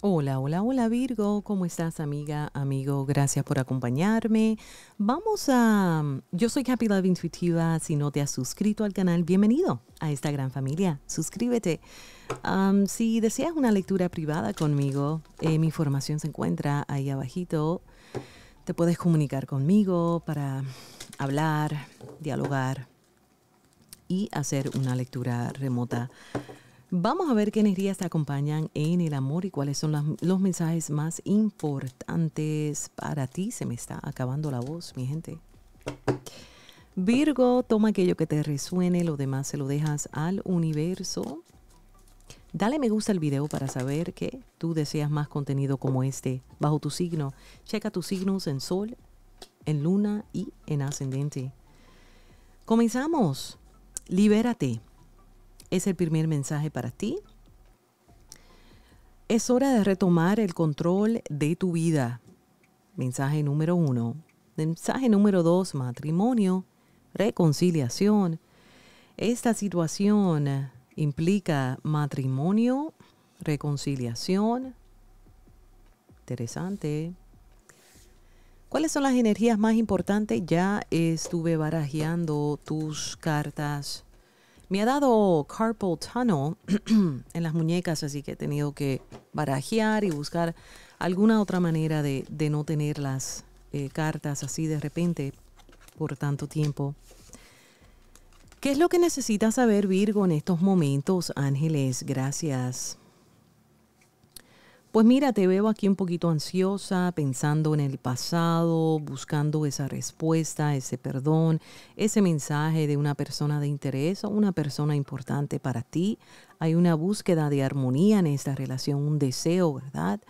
Hola, hola, hola Virgo, ¿cómo estás amiga, amigo? Gracias por acompañarme. Vamos a... Yo soy Happy Intuitiva, si no te has suscrito al canal, bienvenido a esta gran familia, suscríbete. si deseas una lectura privada conmigo, eh, mi información se encuentra ahí abajito. Te puedes comunicar conmigo para hablar, dialogar y hacer una lectura remota Vamos a ver qué energías te acompañan en el amor y cuáles son los mensajes más importantes para ti. Se me está acabando la voz, mi gente. Virgo, toma aquello que te resuene, lo demás se lo dejas al universo. Dale me gusta al video para saber que tú deseas más contenido como este bajo tu signo. Checa tus signos en sol, en luna y en ascendente. Comenzamos. Libérate es el primer mensaje para ti. Es hora de retomar el control de tu vida. Mensaje número uno. Mensaje número dos, matrimonio, reconciliación. Esta situación implica matrimonio, reconciliación. Interesante. ¿Cuáles son las energías más importantes? Ya estuve barajeando tus cartas me ha dado carpal tunnel en las muñecas, así que he tenido que barajear y buscar alguna otra manera de, no tener las eh, cartas así de repente por tanto tiempo. ¿Qué es lo que necesitas saber Virgo en estos momentos, Ángeles? Gracias. Pues mira, te veo aquí un poquito ansiosa, pensando en el pasado, buscando esa respuesta, ese perdón, ese mensaje de una persona de interés o una persona importante para ti. Hay una búsqueda de armonía en esta relación, un deseo, ¿verdad?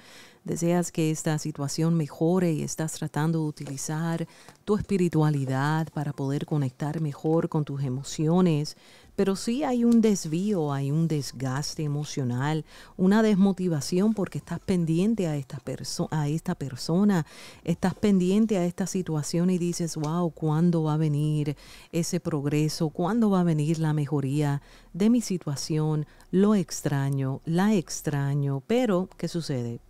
deseas que esta situación mejore y estás tratando de utilizar tu espiritualidad para poder conectar mejor con tus emociones, pero sí hay un desvío, hay un desgaste emocional, una desmotivación porque estás pendiente a esta, persona, estás pendiente a esta situación y dices, wow, ¿cuándo va a venir ese progreso? ¿Cuándo va a venir la mejoría de mi situación? Lo extraño, la extraño, pero ¿qué sucede?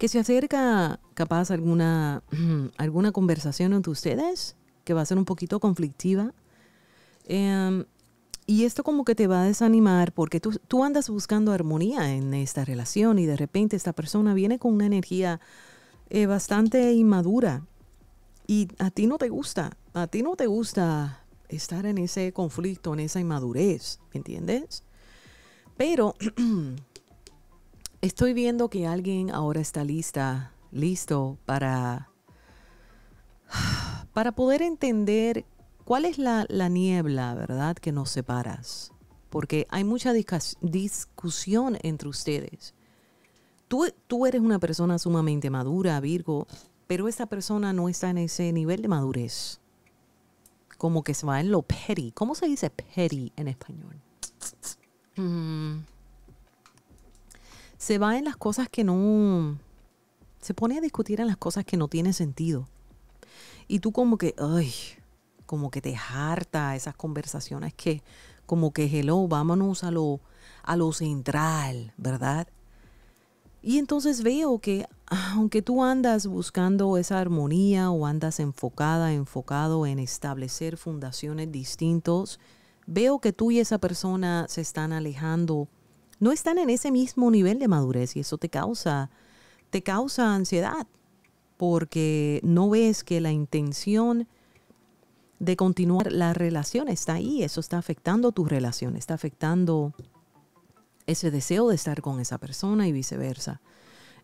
que se acerca capaz alguna, alguna conversación entre ustedes que va a ser un poquito conflictiva. Em, y esto como que te va a desanimar porque tú, tú, andas buscando armonía en esta relación y de repente esta persona viene con una energía eh, bastante inmadura y a ti no te gusta, a ti no te gusta estar en ese conflicto, en esa inmadurez, ¿me entiendes? Pero Estoy viendo que alguien ahora está lista, listo para, para poder entender cuál es la, niebla, ¿verdad?, que nos separas. Porque hay mucha discusión entre ustedes. Tú, eres una persona sumamente madura, Virgo, pero esa persona no está en ese nivel de madurez. Como que se va en lo petty. ¿Cómo se dice petty en español? Mm se va en las cosas que no... Se pone a discutir en las cosas que no tiene sentido. Y tú como que, ay, como que te harta esas conversaciones que, como que, hello, vámonos a lo, a lo central, ¿verdad? Y entonces veo que aunque tú andas buscando esa armonía o andas enfocada, enfocado en establecer fundaciones distintos, veo que tú y esa persona se están alejando no están en ese mismo nivel de madurez y eso te causa, te causa ansiedad porque no ves que la intención de continuar la relación está ahí, eso está afectando tu relación, está afectando ese deseo de estar con esa persona y viceversa.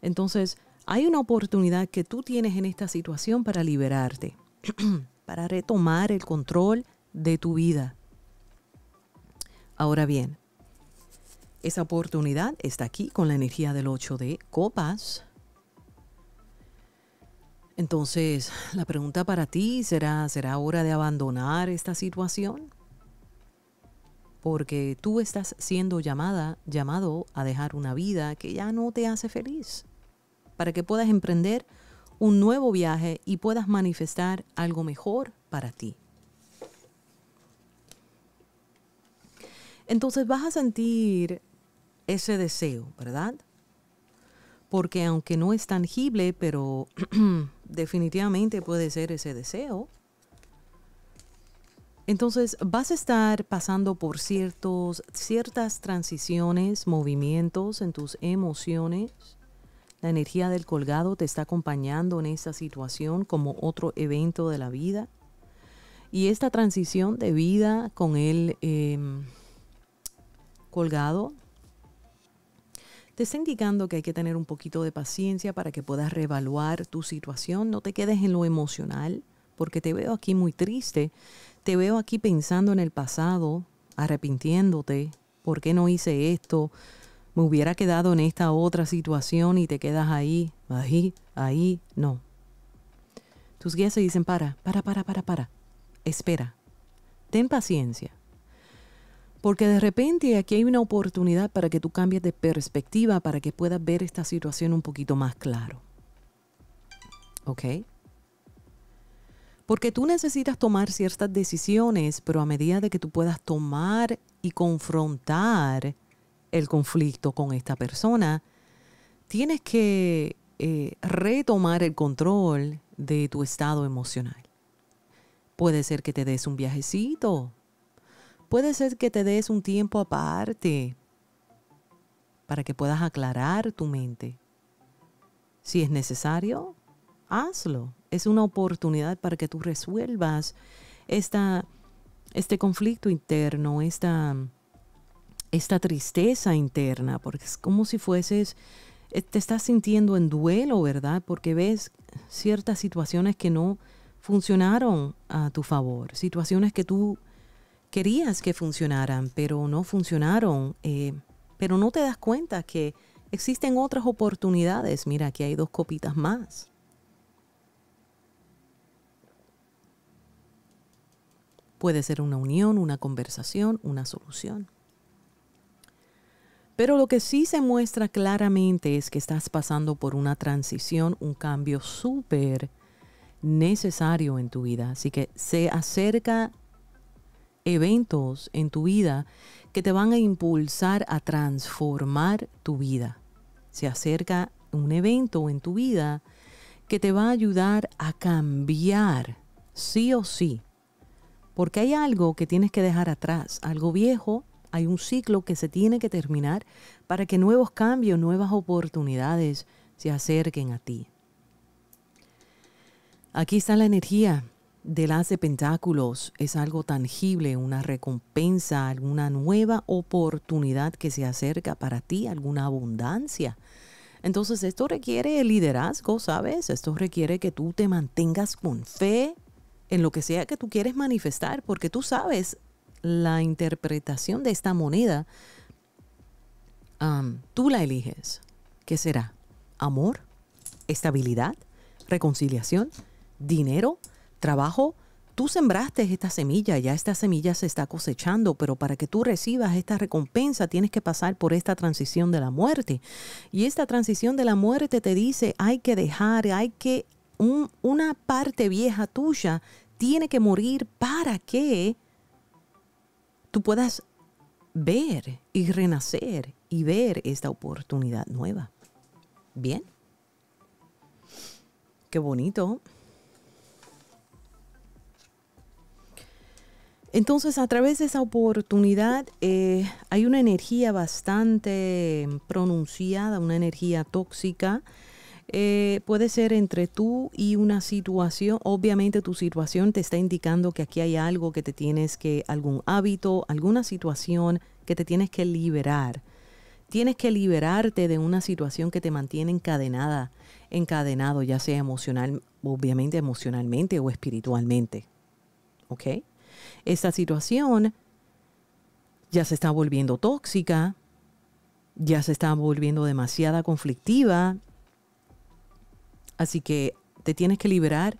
Entonces, hay una oportunidad que tú tienes en esta situación para liberarte, para retomar el control de tu vida. Ahora bien, esa oportunidad está aquí con la energía del 8 de copas. Entonces, la pregunta para ti será, ¿será hora de abandonar esta situación? Porque tú estás siendo llamada, llamado a dejar una vida que ya no te hace feliz, para que puedas emprender un nuevo viaje y puedas manifestar algo mejor para ti. Entonces vas a sentir ese deseo, ¿verdad? Porque aunque no es tangible, pero definitivamente puede ser ese deseo. Entonces vas a estar pasando por ciertos, ciertas transiciones, movimientos en tus emociones. La energía del colgado te está acompañando en esta situación como otro evento de la vida. Y esta transición de vida con él colgado, te está indicando que hay que tener un poquito de paciencia para que puedas reevaluar tu situación, no te quedes en lo emocional, porque te veo aquí muy triste, te veo aquí pensando en el pasado, arrepintiéndote, ¿por qué no hice esto? Me hubiera quedado en esta otra situación y te quedas ahí, ahí, ahí, no. Tus guías se dicen, para, para, para, para, para, espera, ten paciencia porque de repente aquí hay una oportunidad para que tú cambies de perspectiva, para que puedas ver esta situación un poquito más claro. ¿Ok? Porque tú necesitas tomar ciertas decisiones, pero a medida de que tú puedas tomar y confrontar el conflicto con esta persona, tienes que eh, retomar el control de tu estado emocional. Puede ser que te des un viajecito, puede ser que te des un tiempo aparte para que puedas aclarar tu mente. Si es necesario, hazlo. Es una oportunidad para que tú resuelvas este conflicto interno, esta, esta tristeza interna, porque es como si fueses, eh, te estás sintiendo en duelo, ¿verdad? Porque ves ciertas situaciones que no funcionaron a tu favor, situaciones que tú querías que funcionaran, pero no funcionaron, eh, pero no te das cuenta que existen otras oportunidades. Mira, aquí hay dos copitas más. Puede ser una unión, una conversación, una solución. Pero lo que sí se muestra claramente es que estás pasando por una transición, un cambio súper necesario en tu vida. Así que se acerca eventos en tu vida que te van a impulsar a transformar tu vida. Se acerca un evento en tu vida que te va a ayudar a cambiar, sí o sí. Porque hay algo que tienes que dejar atrás, algo viejo, hay un ciclo que se tiene que terminar para que nuevos cambios, nuevas oportunidades se acerquen a ti. Aquí está la energía del las de Pentáculos es algo tangible, una recompensa, alguna nueva oportunidad que se acerca para ti, alguna abundancia. Entonces esto requiere liderazgo, ¿sabes? Esto requiere que tú te mantengas con fe en lo que sea que tú quieres manifestar, porque tú sabes la interpretación de esta moneda, tú la eliges. ¿Qué será? ¿Amor? ¿Estabilidad? ¿Reconciliación? ¿Dinero? trabajo, tú sembraste esta semilla, ya esta semilla se está cosechando, pero para que tú recibas esta recompensa tienes que pasar por esta transición de la muerte. Y esta transición de la muerte te dice, hay que dejar, hay que, una parte vieja tuya tiene que morir para que tú puedas ver y renacer y ver esta oportunidad nueva. Bien. Qué bonito. Entonces, a través de esa oportunidad eh, hay una energía bastante pronunciada, una energía tóxica. Eh, puede ser entre tú y una situación, obviamente tu situación te está indicando que aquí hay algo que te tienes que, algún hábito, alguna situación que te tienes que liberar. Tienes que liberarte de una situación que te mantiene encadenada, encadenado, ya sea emocional, obviamente emocionalmente o espiritualmente. ¿Ok? Esa situación ya se está volviendo tóxica, ya se está volviendo demasiada conflictiva. Así que te tienes que liberar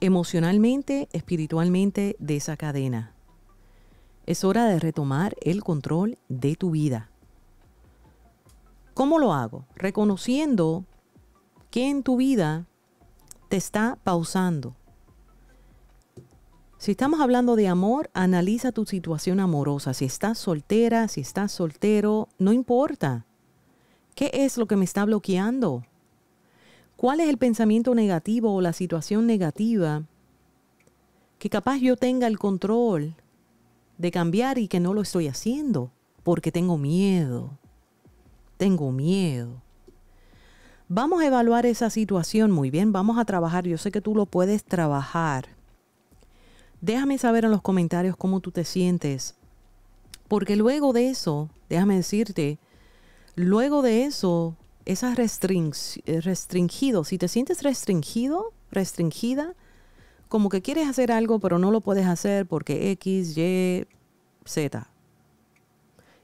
emocionalmente, espiritualmente de esa cadena. Es hora de retomar el control de tu vida. ¿Cómo lo hago? Reconociendo que en tu vida te está pausando, si estamos hablando de amor, analiza tu situación amorosa. Si estás soltera, si estás soltero, no importa. ¿Qué es lo que me está bloqueando? ¿Cuál es el pensamiento negativo o la situación negativa que capaz yo tenga el control de cambiar y que no lo estoy haciendo? Porque tengo miedo. Tengo miedo. Vamos a evaluar esa situación muy bien, vamos a trabajar. Yo sé que tú lo puedes trabajar déjame saber en los comentarios cómo tú te sientes. Porque luego de eso, déjame decirte, luego de eso, esas eh, restringido, si te sientes restringido, restringida, como que quieres hacer algo pero no lo puedes hacer porque X, Y, Z.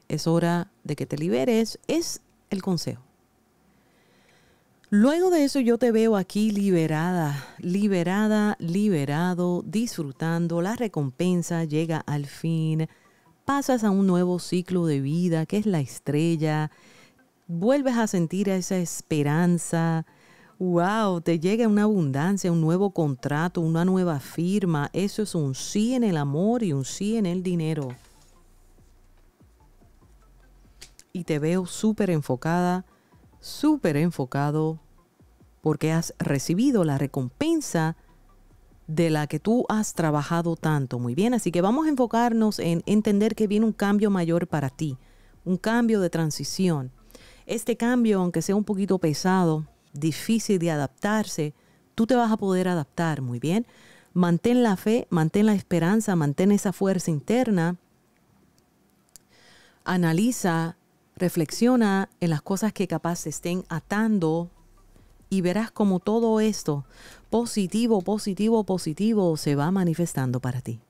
Es hora de que te liberes, es el consejo. Luego de eso yo te veo aquí liberada, liberada, liberado, disfrutando, la recompensa llega al fin, pasas a un nuevo ciclo de vida que es la estrella, vuelves a sentir esa esperanza, wow, te llega una abundancia, un nuevo contrato, una nueva firma, eso es un sí en el amor y un sí en el dinero. Y te veo súper enfocada súper enfocado porque has recibido la recompensa de la que tú has trabajado tanto. Muy bien, así que vamos a enfocarnos en entender que viene un cambio mayor para ti, un cambio de transición. Este cambio, aunque sea un poquito pesado, difícil de adaptarse, tú te vas a poder adaptar, muy bien. Mantén la fe, mantén la esperanza, mantén esa fuerza interna. Analiza Reflexiona en las cosas que capaz se estén atando y verás como todo esto positivo, positivo, positivo se va manifestando para ti.